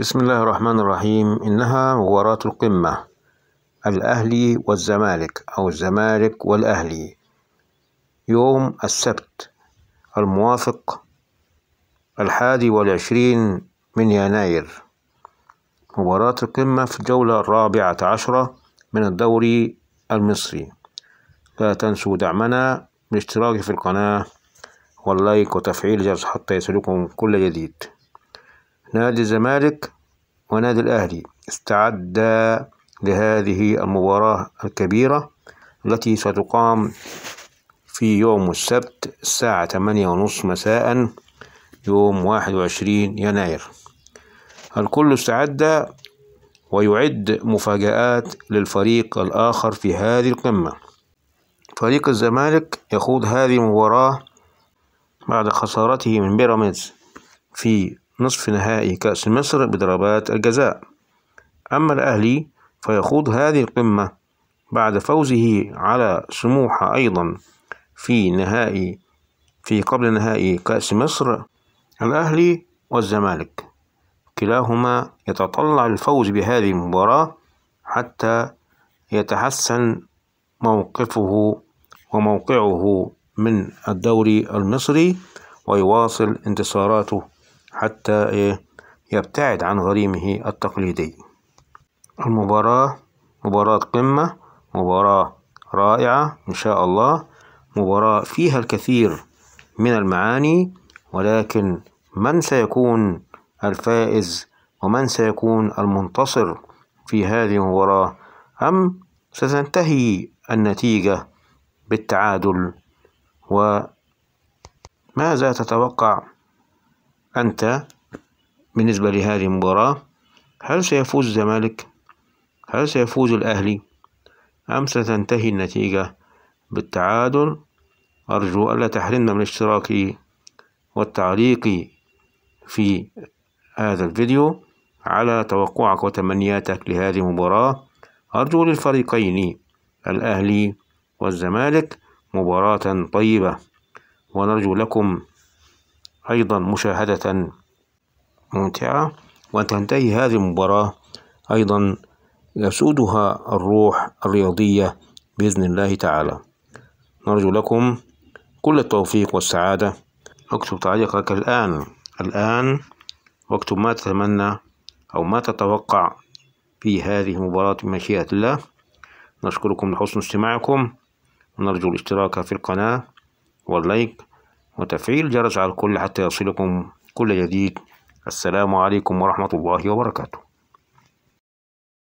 بسم الله الرحمن الرحيم إنها مباراة القمة الأهلي والزمالك أو الزمالك والأهلي يوم السبت الموافق الحادي والعشرين من يناير مباراة القمة في الجولة الرابعة عشرة من الدوري المصري لا تنسوا دعمنا بالاشتراك في القناة واللايك وتفعيل الجرس حتى يصلكم كل جديد نادي الزمالك ونادي الأهلي استعدا لهذه المباراة الكبيرة التي ستقام في يوم السبت الساعة ثمانية ونصف مساء يوم واحد وعشرين يناير الكل استعد ويعد مفاجآت للفريق الآخر في هذه القمة فريق الزمالك يخوض هذه المباراة بعد خسارته من بيراميدز في نصف نهائي كأس مصر بضربات الجزاء أما الأهلي فيخوض هذه القمة بعد فوزه على سموحة أيضا في نهائي في قبل نهائي كأس مصر الأهلي والزمالك كلاهما يتطلع الفوز بهذه المباراة حتى يتحسن موقفه وموقعه من الدوري المصري ويواصل انتصاراته حتى إيه يبتعد عن غريمه التقليدي المباراة مباراة قمة مباراة رائعة إن شاء الله مباراة فيها الكثير من المعاني ولكن من سيكون الفائز ومن سيكون المنتصر في هذه المباراة أم ستنتهي النتيجة بالتعادل وماذا تتوقع أنت بالنسبة لهذه المباراة هل سيفوز الزمالك؟ هل سيفوز الأهلي؟ أم ستنتهي النتيجة بالتعادل؟ أرجو ألا تحرمنا من الاشتراك والتعليق في هذا الفيديو على توقعك وتمنياتك لهذه المباراة أرجو للفريقين الأهلي والزمالك مباراة طيبة ونرجو لكم أيضا مشاهدة ممتعة وتنتهي هذه المباراة أيضا يسودها الروح الرياضية بإذن الله تعالى نرجو لكم كل التوفيق والسعادة اكتب تعليقك الآن الآن واكتب ما تتمنى أو ما تتوقع في هذه المباراة بمشيئة الله نشكركم لحسن استماعكم ونرجو الاشتراك في القناة واللايك وتفعيل الجرس على الكل حتى يصلكم كل جديد السلام عليكم ورحمة الله وبركاته